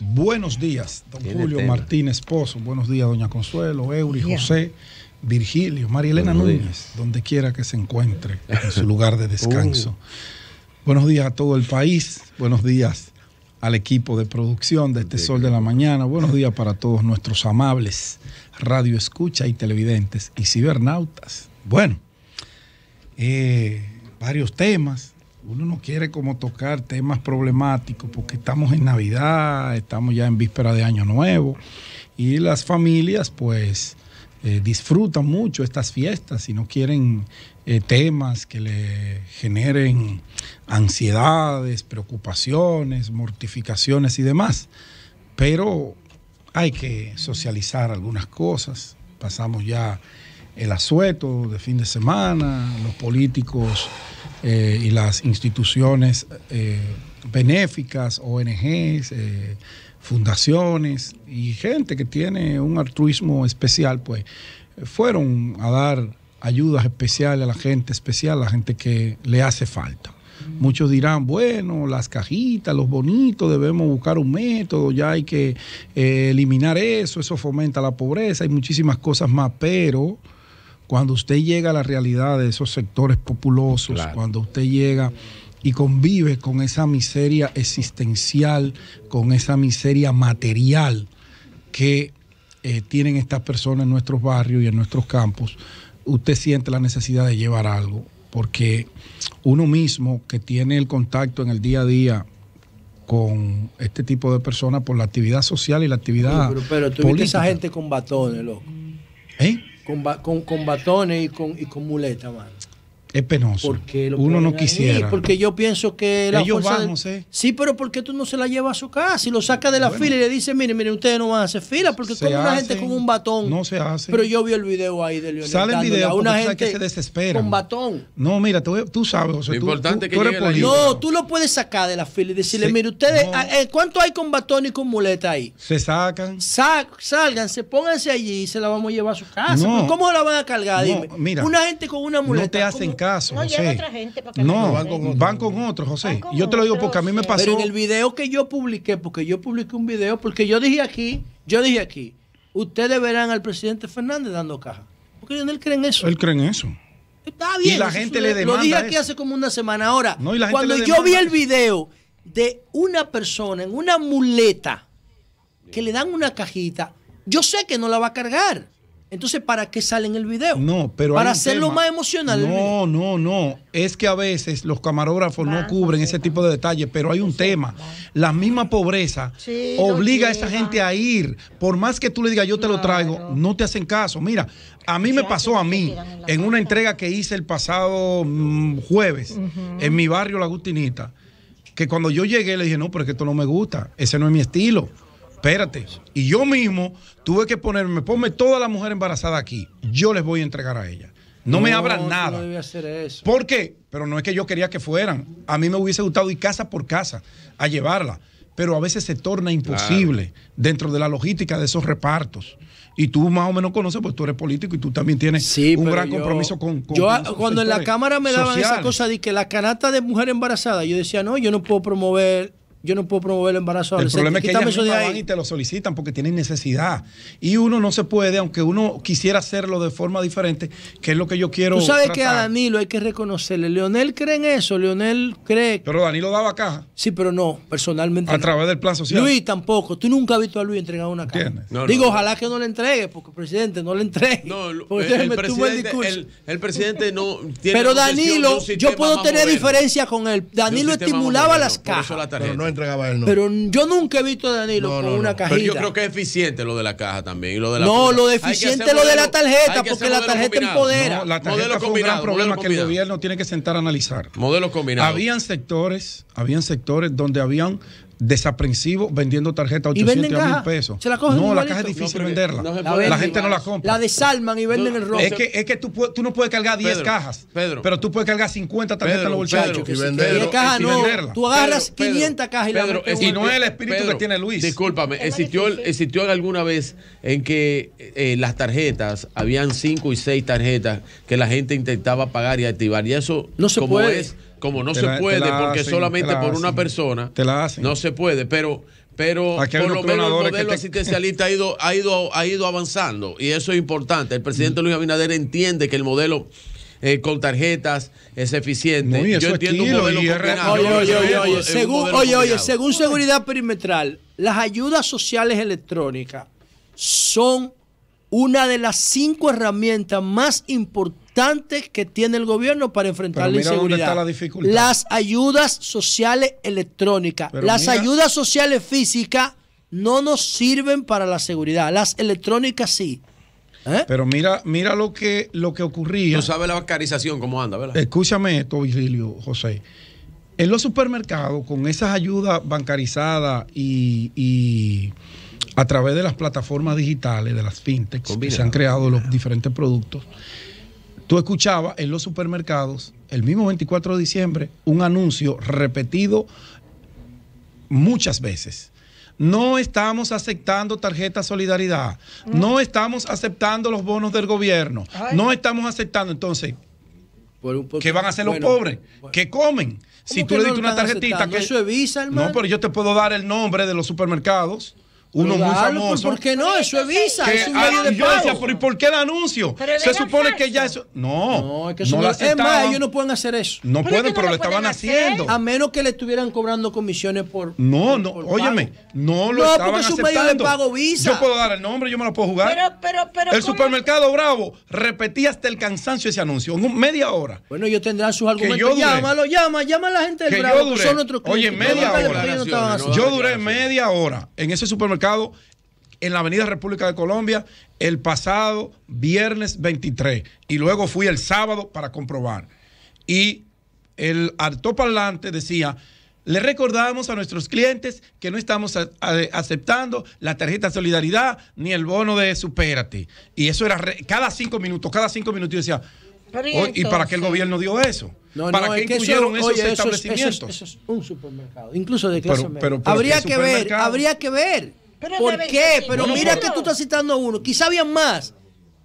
Buenos días, don Julio Martínez Pozo. Buenos días, doña Consuelo, Eury, José, Virgilio, María Elena Núñez, donde quiera que se encuentre en su lugar de descanso. Uh. Buenos días a todo el país. Buenos días al equipo de producción de este Sol de la Mañana. Buenos días para todos nuestros amables radio escucha y televidentes y cibernautas. Bueno, eh, varios temas uno no quiere como tocar temas problemáticos porque estamos en Navidad, estamos ya en víspera de Año Nuevo y las familias pues eh, disfrutan mucho estas fiestas y no quieren eh, temas que le generen ansiedades, preocupaciones, mortificaciones y demás. Pero hay que socializar algunas cosas. Pasamos ya el asueto de fin de semana, los políticos eh, y las instituciones eh, benéficas, ONGs, eh, fundaciones y gente que tiene un altruismo especial, pues fueron a dar ayudas especiales a la gente especial, a la gente que le hace falta. Mm. Muchos dirán, bueno, las cajitas, los bonitos, debemos buscar un método, ya hay que eliminar eso, eso fomenta la pobreza y muchísimas cosas más, pero cuando usted llega a la realidad de esos sectores populosos, cuando usted llega y convive con esa miseria existencial, con esa miseria material que eh, tienen estas personas en nuestros barrios y en nuestros campos, usted siente la necesidad de llevar algo, porque uno mismo que tiene el contacto en el día a día con este tipo de personas por la actividad social y la actividad. pero, tú viste esa gente con batones, loco. ¿Eh? con, batones y con, y con es penoso. Uno no quisiera. porque yo pienso que la Ellos van, no sé. Sí, pero ¿por qué tú no se la llevas a su casa? Si lo saca de la fila y le dices, mire, mire, ustedes no van a hacer fila porque como una gente con un batón. No se hace. Pero yo vi el video ahí de Leonel. Sale el video una gente que se desespera. Con batón. No, mira, tú, sabes, José. Lo importante tú, que tú No, tú lo puedes sacar de la fila y decirle, mire, ustedes, ah, eh, ¿cuánto hay con batón y con muleta ahí? Se sacan. Sa sálganse, pónganse allí y se la vamos a llevar a su casa. ¿Cómo la van a cargar? una gente con una muleta. No te hacen no otra gente. van con, otros, José. yo te lo digo porque a mí me pasó. en el video que yo publiqué, porque yo publiqué un video, porque yo dije aquí, yo dije aquí, ustedes verán al presidente Fernández dando caja. Porque él cree en eso. Él cree en eso. Está bien. Y la gente le demanda. Lo dije aquí hace como una semana. Ahora, cuando yo vi el video de una persona en una muleta que le dan una cajita, yo sé que no la va a cargar. Entonces, ¿para qué salen en el video? No, pero. Para hacerlo más emocional. No, no, no. Es que a veces los camarógrafos no cubren ese tipo de detalles, pero hay un tema. La misma pobreza obliga a esa gente a ir. Por más que tú le digas, yo te lo traigo, no te hacen caso. Mira, a mí me pasó a mí en una entrega que hice el pasado mm, jueves en mi barrio La Agustinita, que cuando yo llegué le dije, no, pero es que esto no me gusta, ese no es mi estilo. Espérate. Y yo mismo tuve que ponerme, ponme toda la mujer embarazada aquí. Yo les voy a entregar a ella. No, me abran nada. No debía hacer eso. ¿Por qué? Pero no es que yo quería que fueran. A mí me hubiese gustado ir casa por casa a llevarla. Pero a veces se torna imposible dentro de la logística de esos repartos y tú más o menos conoces, pues tú eres político y tú también tienes un gran compromiso con, Yo cuando en la Cámara me daban esa cosa de que la canasta de mujer embarazada, yo decía, no, yo no puedo promover yo no puedo promover el embarazo El problema es que eso de ahí. y te lo solicitan porque tienen necesidad. Y uno no se puede, aunque uno quisiera hacerlo de forma diferente, que es lo que yo quiero. Tú sabes que a Danilo hay que reconocerle. Leonel cree en eso, Leonel cree. Pero Danilo daba caja. Sí, pero no, personalmente. A través del plan social. Luis tampoco. Tú nunca has visto a Luis entregar una caja. Digo, ojalá que no le entregue, porque presidente no le entregue. No, el, presidente, el, presidente, no tiene Pero Danilo, yo puedo tener diferencia con él. Danilo estimulaba las cajas entregaba el nombre. Pero yo nunca he visto a Danilo con una cajita. Pero yo creo que es eficiente lo de la caja también. Y lo de la no, lo deficiente eficiente es lo de la tarjeta, porque la tarjeta empodera. la tarjeta modelo fue un problema que el gobierno tiene que sentar a analizar. Modelo combinado. Habían sectores, habían sectores donde habían desaprensivo vendiendo tarjetas a 800 mil pesos. Se la cogen no, la caja es difícil venderla. la, gente no la compra. La desalman y venden el rojo. Es que, es que tú, no puedes cargar 10 cajas, Pedro, pero tú puedes cargar 50 tarjetas en los bolsillos. Y vender. cajas no. Tú agarras 500 cajas y Pedro, la Y no es el espíritu que tiene Luis. Discúlpame, existió, existió alguna vez en que eh, las tarjetas, habían 5 y 6 tarjetas que la gente intentaba pagar y activar. Y eso, no se como puede. es como no se puede, porque solamente por una persona. No se puede, pero pero por lo menos el modelo asistencialista ha ido, ha, ido, ha ido avanzando y eso es importante. El presidente mm. Luis Abinader entiende que el modelo eh, con tarjetas es eficiente. Yo entiendo un modelo Oye, oye, oye, oye, según Seguridad Perimetral, las ayudas sociales electrónicas son una de las cinco herramientas más importantes que tiene el gobierno para enfrentar Pero la inseguridad. La las ayudas sociales electrónicas, las ayudas sociales físicas no nos sirven para la seguridad, las electrónicas sí. ¿Eh? Pero mira, mira lo que lo que ocurría. Tú sabe la bancarización cómo anda, ¿verdad? Escúchame esto, Virgilio, José. En los supermercados, con esas ayudas bancarizadas y a través de las plataformas digitales, de las fintechs, que se han creado los diferentes productos, tú escuchabas en los supermercados, el mismo 24 de diciembre, un anuncio repetido muchas veces. No estamos aceptando tarjeta solidaridad, no estamos aceptando los bonos del gobierno, no estamos aceptando. Entonces, ¿Qué van a hacer los pobres? ¿Qué comen? Si tú le diste una tarjetita que... Eso es visa, No, pero yo te puedo dar el nombre de los supermercados uno muy famoso. ¿Por qué no? Eso es Visa, que, un medio de pago. ¿y por qué el anuncio? se supone que ya eso. No. No, es que eso no, no es más, ellos no pueden hacer eso. No pueden, pero lo, estaban haciendo. A menos que le estuvieran cobrando comisiones por. No, no, óyeme, no lo no, estaban porque un Medio de pago Visa. Yo puedo dar el nombre, yo me lo puedo jugar. Pero, pero, pero. El supermercado Bravo repetía hasta el cansancio ese anuncio, en media hora. Bueno, ellos tendrán sus argumentos. Llámalo, llama, llama a la gente del Bravo, que son otros Oye, media hora. Yo duré media hora en ese supermercado en la Avenida República de Colombia el pasado viernes 23 y luego fui el sábado para comprobar. Y el parlante decía, le recordamos a nuestros clientes que no estamos aceptando la tarjeta de solidaridad ni el bono de supérate. Y eso era cada cinco minutos, cada cinco minutos yo decía, ¿y para qué el gobierno dio eso? ¿Para qué incluyeron esos establecimientos? es, un supermercado, incluso de Habría que ver, habría que ver ¿Por qué? Pero mira que tú estás citando uno. Quizá habían más.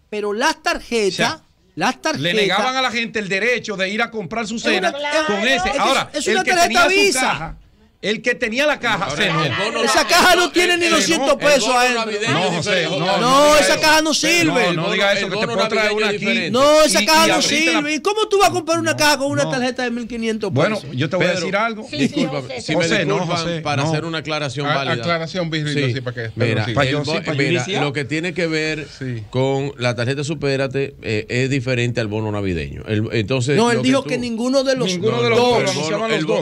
Pero las tarjetas. las tarjetas. Le negaban a la gente el derecho de ir a comprar su cena con ese. Ahora, es, una tarjeta Visa. El que tenía la caja Esa caja no tiene ni 200 pesos a No, no, esa caja no sirve. No, esa caja no sirve. ¿Y cómo tú vas a comprar una caja con una tarjeta de 1500 pesos? Bueno, yo te voy a decir algo. para hacer una aclaración válida. Aclaración, para Mira, lo que tiene que ver con la tarjeta Supérate eh, es diferente al bono navideño. Entonces... No, él dijo que ninguno de los dos...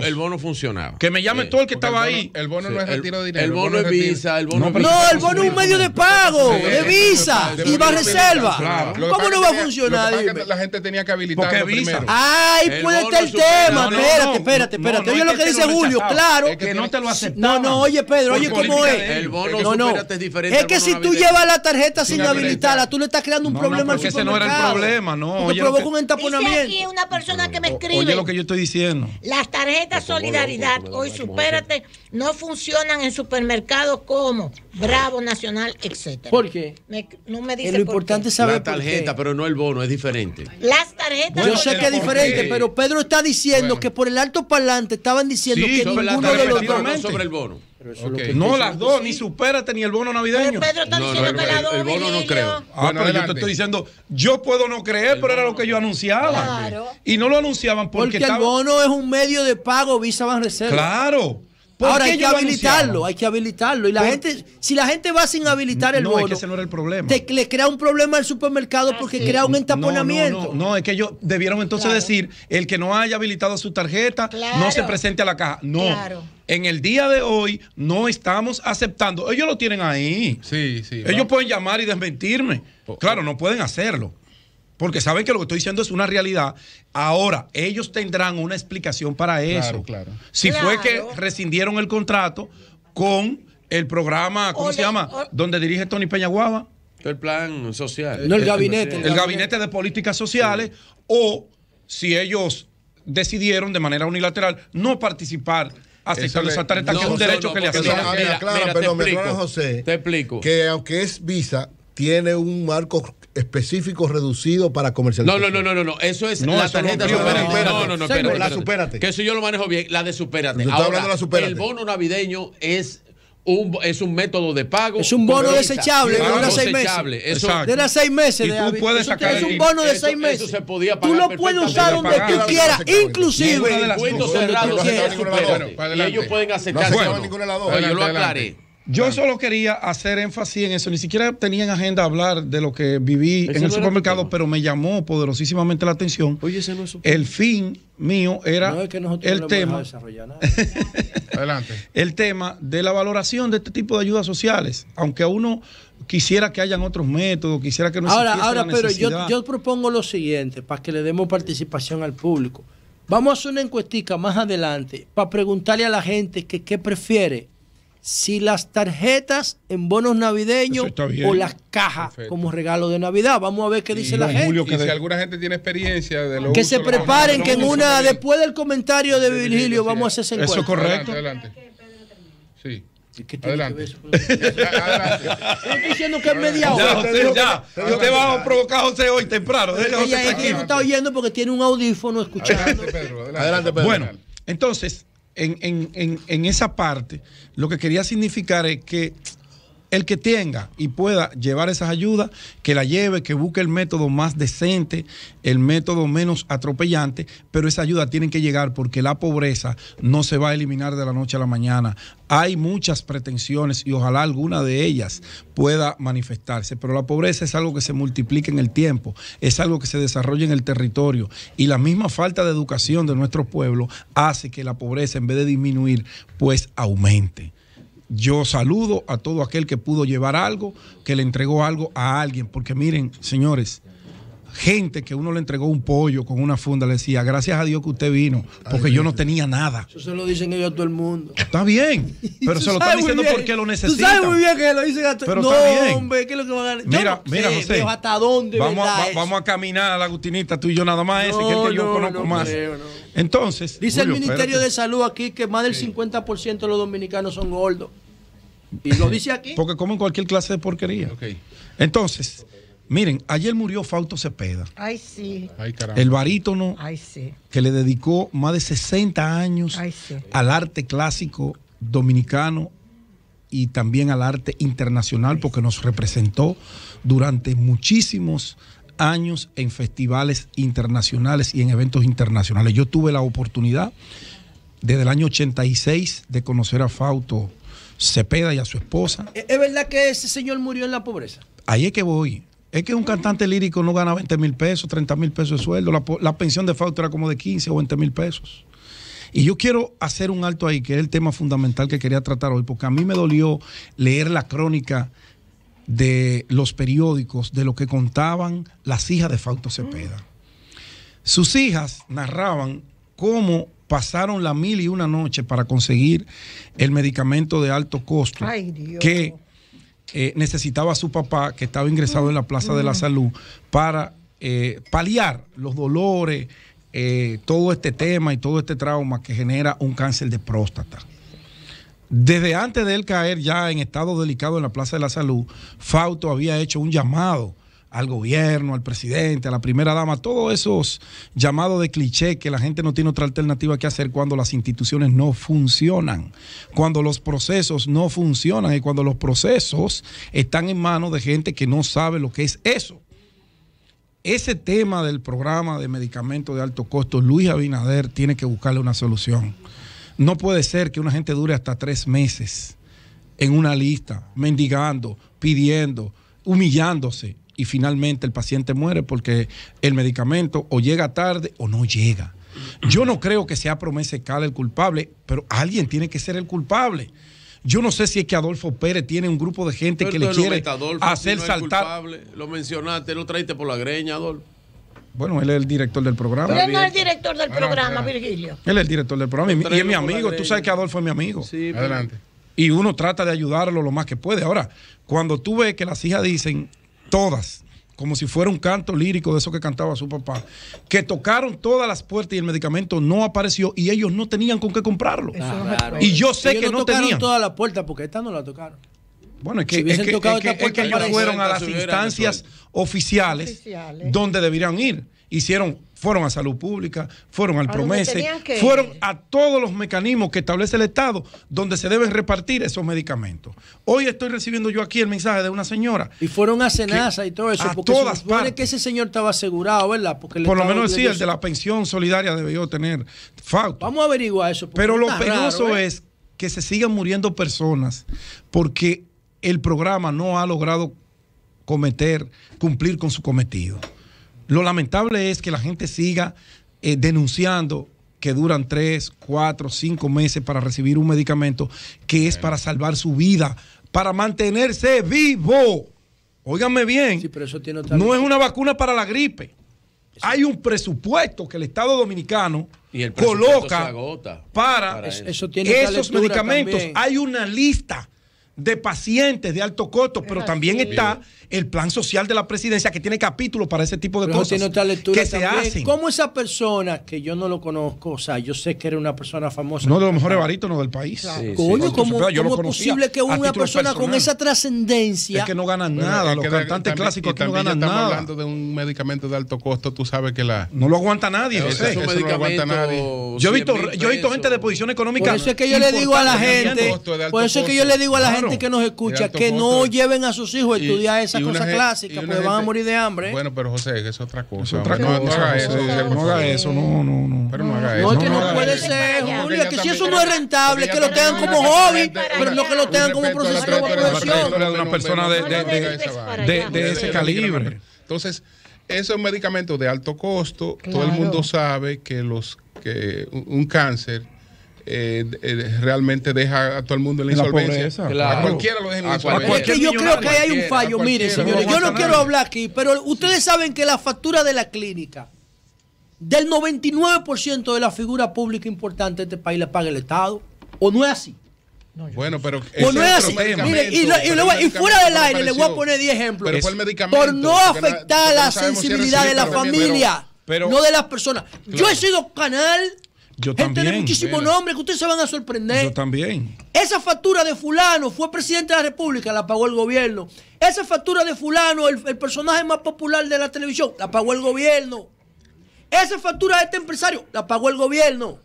El bono funcionaba. Que me llamen todo el que estaba ahí. El bono no es retiro de dinero. El bono es visa. El bono no, el bono es un medio de pago, de visa y a reserva. ¿Cómo no va a funcionar? La gente tenía que habilitar primero. Ay, puede estar el tema. Espérate, espérate, espérate. Oye lo que dice Julio, claro. Que no te lo No, no, oye, Pedro, oye cómo es. El bono es diferente. Es que si tú llevas la tarjeta sin habilitarla, tú le estás creando un problema al supermercado. Ese no era el problema, no. Te provoca un entaponamiento. aquí una persona que me escribe. Oye lo que yo estoy diciendo. Las tarjetas solidaridad hoy su espérate, no funcionan en supermercados como Bravo Nacional, etcétera. ¿Por qué? no me eh, dice lo importante saber la tarjeta, pero no el bono, es diferente. Las tarjetas. yo sé que es diferente, pero Pedro está diciendo que por el alto parlante estaban diciendo que ninguno de los dos sobre el bono. No, las dos, ni supérate ni el bono navideño. bono no creo. Ah, yo te estoy diciendo, yo puedo no creer, pero era lo que yo anunciaba. Y no lo anunciaban porque. Porque el bono es un medio de pago, Visa reservas. Claro. Ahora hay que habilitarlo, hay que habilitarlo. Y la gente, si la gente va sin habilitar el no, no era el problema. Te, le crea un problema al supermercado ah, porque crea un entaponamiento. No, es que ellos debieron entonces decir, el que no haya habilitado su tarjeta no se presente a la caja. No. En el día de hoy no estamos aceptando. Ellos lo tienen ahí. Sí, sí. Ellos pueden llamar y desmentirme. Claro, no pueden hacerlo. Porque saben que lo que estoy diciendo es una realidad. Ahora, ellos tendrán una explicación para eso. Si fue que rescindieron el contrato con el programa, ¿cómo se llama? Donde dirige Tony Peñaguaba. El plan social. No, el, gabinete. El, gabinete. de políticas sociales. O si ellos decidieron de manera unilateral no participar aceptar esa que es un derecho que le hacen. Ah, mira, te Te explico. Que aunque es visa, tiene un marco específico reducido para comercializar No, no, no, no, no, eso es la tarjeta no, superate No, no, no, espérate, La Que eso yo lo manejo bien, la de superate Ahora, hablando la el bono navideño es un, es un método de pago. Es un bono desechable, de seis meses. Eso, de las seis meses. De tú puedes sacar es un bono de seis meses. tú lo puedes usar donde tú quieras, inclusive. En ellos pueden aceptar. yo lo aclaré. Yo solo quería hacer énfasis en eso. Ni siquiera tenía en agenda hablar de lo que viví en el supermercado, pero me llamó poderosísimamente la atención. el fin mío era el tema. El tema de la valoración de este tipo de ayudas sociales. Aunque uno quisiera que hayan otros métodos, quisiera que no Ahora, ahora, pero yo, yo propongo lo siguiente, para que le demos participación al público. Vamos a hacer una encuestica más adelante para preguntarle a la gente que qué prefiere si las tarjetas en bonos navideños o las cajas como regalo de Navidad. Vamos a ver qué dice la Julio, gente. Que si alguna gente tiene experiencia de lo Que se preparen, que en una, después del comentario de Virgilio, vamos a hacer ese Eso es correcto. Adelante. Sí. Adelante. Que Estoy diciendo que es media hora. Ya, José, ya. Yo te voy a provocar, José, hoy temprano. Deja, José, no está oyendo porque tiene un audífono escuchando. Adelante, Pedro. Adelante, Pedro. Bueno, entonces, en, en, en, esa parte, lo que quería significar es que el que tenga y pueda llevar esas ayudas, que la lleve, que busque el método más decente, el método menos atropellante, pero esa ayuda tiene que llegar porque la pobreza no se va a eliminar de la noche a la mañana. Hay muchas pretensiones y ojalá alguna de ellas pueda manifestarse, pero la pobreza es algo que se multiplica en el tiempo, es algo que se desarrolla en el territorio y la misma falta de educación de nuestro pueblo hace que la pobreza en vez de disminuir, pues aumente yo saludo a todo aquel que pudo llevar algo, que le entregó algo a alguien, porque miren, señores, gente que uno le entregó un pollo con una funda, le decía, gracias a Dios que usted vino, porque yo no tenía nada. Eso se lo dicen ellos a todo el mundo. Está bien, pero se lo están diciendo porque lo necesitan. Tú sabes muy bien que lo dicen a todo el mundo. No, hombre, ¿qué es lo que van a ganar? Mira, mira, sé, José. ¿hasta dónde vamos, a, vamos a caminar a la Agustinita, tú y yo nada más, ese, es el que yo conozco más. Entonces. Dice el Ministerio de Salud aquí que más del 50% de los dominicanos son gordos. Y lo dice aquí. Porque comen cualquier clase de porquería. Okay. Entonces, Miren, ayer murió Fausto Cepeda. Ay, sí. el barítono que le dedicó más de 60 años al arte clásico dominicano y también al arte internacional, porque nos representó durante muchísimos años en festivales internacionales y en eventos internacionales. Yo tuve la oportunidad desde el año 86 de conocer a Fausto Cepeda y a su esposa. ¿Es verdad que ese señor murió en la pobreza? Ahí es que voy. Es que un cantante lírico no gana 20 mil pesos, 30 mil pesos de sueldo. La, pensión de Fausto era como de 15 o 20 mil pesos. Y yo quiero hacer un alto ahí, que es el tema fundamental que quería tratar hoy, porque a mí me dolió leer la crónica de los periódicos de lo que contaban las hijas de Fausto Cepeda. Sus hijas narraban cómo pasaron la mil y una noche para conseguir el medicamento de alto costo Ay, que eh, necesitaba a su papá, que estaba ingresado en la Plaza de la mm. Salud, para eh, paliar los dolores, eh, todo este tema y todo este trauma que genera un cáncer de próstata. Desde antes de él caer ya en estado delicado en la Plaza de la Salud, Fauto había hecho un llamado al gobierno, al presidente, a la primera dama, todos esos llamados de cliché que la gente no tiene otra alternativa que hacer cuando las instituciones no funcionan, cuando los procesos no funcionan y cuando los procesos están en manos de gente que no sabe lo que es eso. Ese tema del programa de medicamentos de alto costo, Luis Abinader tiene que buscarle una solución. No puede ser que una gente dure hasta tres meses en una lista, mendigando, pidiendo, humillándose y finalmente el paciente muere porque el medicamento o llega tarde o no llega. Yo no creo que sea Promesecal el culpable, pero alguien tiene que ser el culpable. Yo no sé si es que Adolfo Pérez tiene un grupo de gente que le quiere hacer saltar. lo mencionaste, lo traiste por la greña, Adolfo. Bueno, él es el director del programa. él no es el director del programa, Virgilio. Él es el director del programa y es mi amigo. Tú sabes que Adolfo es mi amigo. Sí, adelante. Y uno trata de ayudarlo lo más que puede. Ahora, cuando tú ves que las hijas dicen, todas, como si fuera un canto lírico de eso que cantaba su papá, que tocaron todas las puertas y el medicamento no apareció y ellos no tenían con qué comprarlo. Ah, y yo sé que no, no tocaron todas las puertas porque esta no la tocaron. Bueno, es que, si fueron a las instancias oficiales donde deberían ir. Hicieron fueron a salud pública, fueron al ah, Promese, fueron a todos los mecanismos que establece el Estado donde se deben repartir esos medicamentos. Hoy estoy recibiendo yo aquí el mensaje de una señora. Y fueron a Senasa y todo eso, porque todas que ese señor estaba asegurado, ¿verdad? Por lo menos decía el de la pensión solidaria debió tener falta. Vamos a averiguar eso. Pero lo peligroso ¿eh? es que se sigan muriendo personas porque el programa no ha logrado cometer, cumplir con su cometido. Lo lamentable es que la gente siga eh, denunciando que duran tres, cuatro, cinco meses para recibir un medicamento que es para salvar su vida, para mantenerse vivo. Óiganme bien, no es una vacuna para la gripe. Hay un presupuesto que el Estado dominicano coloca para, esos medicamentos. Hay una lista de pacientes de alto costo, pero también está el plan social de la presidencia que tiene capítulos para ese tipo de cosas que se hacen. ¿Cómo esa persona, que yo no lo conozco, o sea, yo sé que era una persona famosa? No, de los mejores no del país. ¿cómo, es posible que una persona con esa trascendencia... Es que no ganan nada, los cantantes clásicos que no ganan estamos nada. hablando de un medicamento de alto costo, tú sabes que la... No lo aguanta nadie, yo Yo he visto, yo he visto gente de posición económica... Por eso es que yo le digo a la gente... Por eso es que yo le digo a la gente que nos escucha que no lleven a sus hijos a estudiar esa cosa clásica porque van a morir de hambre. Bueno, pero José, que es otra cosa. No, haga eso, no haga eso, no, no, no. Pero no haga eso. No, que no puede ser, Julia, que si eso no es rentable, que lo tengan como hobby, pero no que lo tengan como profesión. de una persona de ese calibre. Entonces, eso un medicamento de alto costo, todo el mundo sabe que los que un cáncer eh, eh, realmente deja a todo el mundo en la, insolvencia. A cualquiera lo deja en la insolvencia. Es que yo creo que ahí hay un fallo. Mire, señores, yo no quiero hablar aquí, pero ustedes saben que la factura de la clínica del 99% de la figura pública importante de este país la paga el Estado. ¿O no es así? bueno, pero. O no es así. Mire, y, fuera del aire le voy a poner 10 ejemplos. Pero medicamento, por no afectar la, sensibilidad de la familia, no de las personas. Yo he sido canal yo Gente también. de muchísimos nombres que ustedes se van a sorprender. Yo también. Esa factura de fulano fue presidente de la República, la pagó el gobierno. Esa factura de fulano, el, personaje más popular de la televisión, la pagó el gobierno. Esa factura de este empresario, la pagó el gobierno.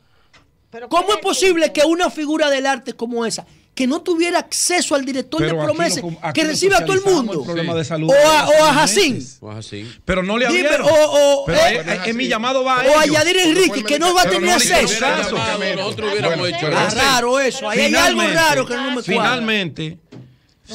¿Cómo es posible que una figura del arte como esa que no tuviera acceso al director de promesas, que recibe a todo el mundo. o, a, Jacín. o a Pero no le abrieron. o, o eh, en mi llamado va O a Yadir Enrique, que no va a tener acceso. raro eso. hay algo raro que no me Finalmente,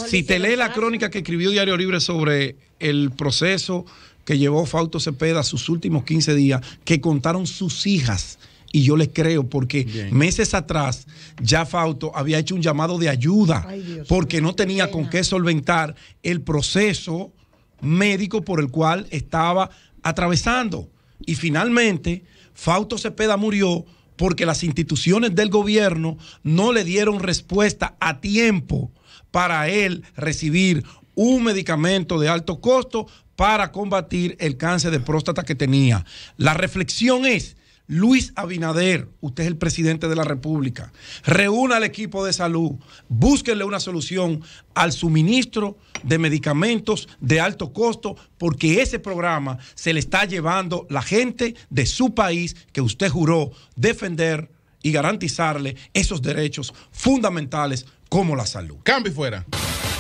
si te lees la crónica que escribió Diario Libre sobre el proceso que llevó Fausto Cepeda sus últimos 15 días, que contaron sus hijas y yo les creo porque meses atrás ya Fausto había hecho un llamado de ayuda porque no tenía con qué solventar el proceso médico por el cual estaba atravesando. Y finalmente, Fausto Cepeda murió porque las instituciones del gobierno no le dieron respuesta a tiempo para él recibir un medicamento de alto costo para combatir el cáncer de próstata que tenía. La reflexión es Luis Abinader, usted es el presidente de la República, reúna al equipo de salud, búsquenle una solución al suministro de medicamentos de alto costo, porque ese programa se le está llevando la gente de su país que usted juró defender y garantizarle esos derechos fundamentales como la salud. Cambio fuera.